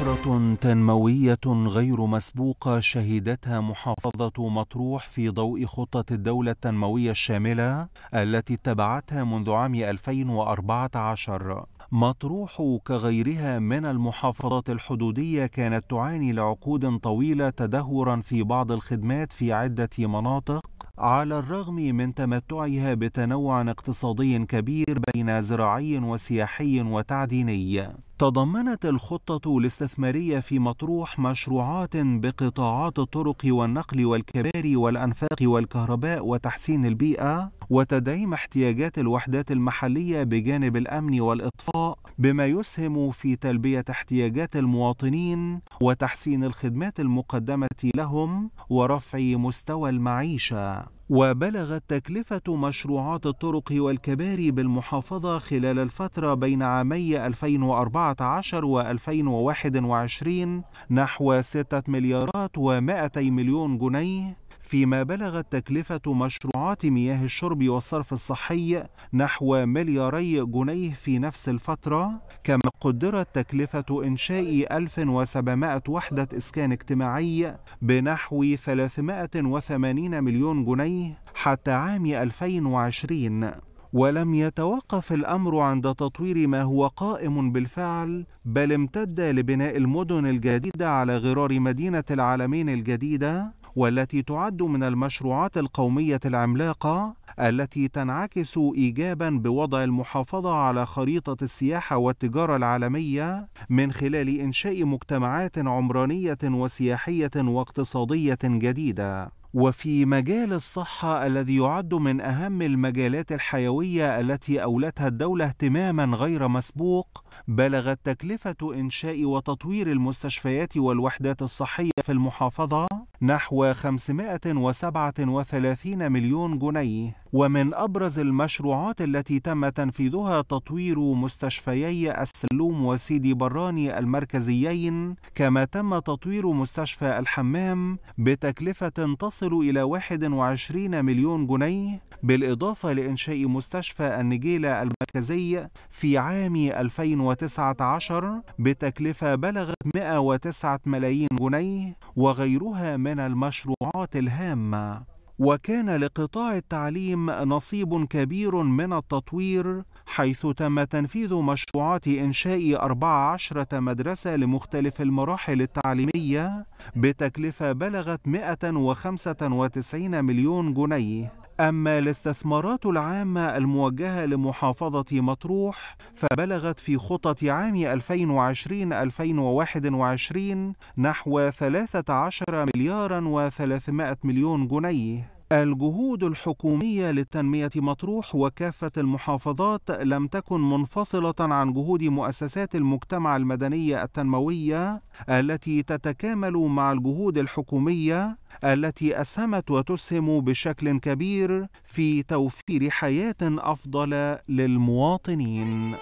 طفرة تنموية غير مسبوقة شهدتها محافظة مطروح في ضوء خطة الدولة التنموية الشاملة التي اتبعتها منذ عام 2014 مطروح كغيرها من المحافظات الحدودية كانت تعاني لعقود طويلة تدهورا في بعض الخدمات في عدة مناطق على الرغم من تمتعها بتنوع اقتصادي كبير بين زراعي وسياحي وتعديني تضمنت الخطة الاستثمارية في مطروح مشروعات بقطاعات الطرق والنقل والكباري والأنفاق والكهرباء وتحسين البيئة وتدعيم احتياجات الوحدات المحلية بجانب الأمن والإطفاء بما يسهم في تلبية احتياجات المواطنين وتحسين الخدمات المقدمة لهم ورفع مستوى المعيشة وبلغت تكلفة مشروعات الطرق والكباري بالمحافظة خلال الفترة بين عامي 2014 و 2021 نحو 6 مليارات و 200 مليون جنيه فيما بلغت تكلفة مشروعات مياه الشرب والصرف الصحي نحو ملياري جنيه في نفس الفترة كما قدرت تكلفة إنشاء 1700 وحدة إسكان اجتماعي بنحو 380 مليون جنيه حتى عام 2020 ولم يتوقف الامر عند تطوير ما هو قائم بالفعل بل امتد لبناء المدن الجديده على غرار مدينه العالمين الجديده والتي تعد من المشروعات القومية العملاقة التي تنعكس إيجابا بوضع المحافظة على خريطة السياحة والتجارة العالمية من خلال إنشاء مجتمعات عمرانية وسياحية واقتصادية جديدة. وفي مجال الصحة الذي يعد من أهم المجالات الحيوية التي أولتها الدولة اهتماما غير مسبوق، بلغت تكلفة إنشاء وتطوير المستشفيات والوحدات الصحية في المحافظة نحو 537 مليون جنيه ومن أبرز المشروعات التي تم تنفيذها تطوير مستشفيي السلوم وسيدي براني المركزيين كما تم تطوير مستشفى الحمام بتكلفة تصل إلى 21 مليون جنيه بالإضافة لإنشاء مستشفى النجيلة المركزي في عام 2019 بتكلفة بلغت 109 ملايين جنيه وغيرها ما من المشروعات الهامه وكان لقطاع التعليم نصيب كبير من التطوير حيث تم تنفيذ مشروعات إنشاء 14 مدرسة لمختلف المراحل التعليمية بتكلفة بلغت 195 مليون جنيه أما الاستثمارات العامة الموجهة لمحافظة مطروح فبلغت في خطط عام 2020-2021 نحو 13 مليار و300 مليون جنيه الجهود الحكومية للتنمية مطروح وكافة المحافظات لم تكن منفصلة عن جهود مؤسسات المجتمع المدني التنموية التي تتكامل مع الجهود الحكومية التي أسهمت وتسهم بشكل كبير في توفير حياة أفضل للمواطنين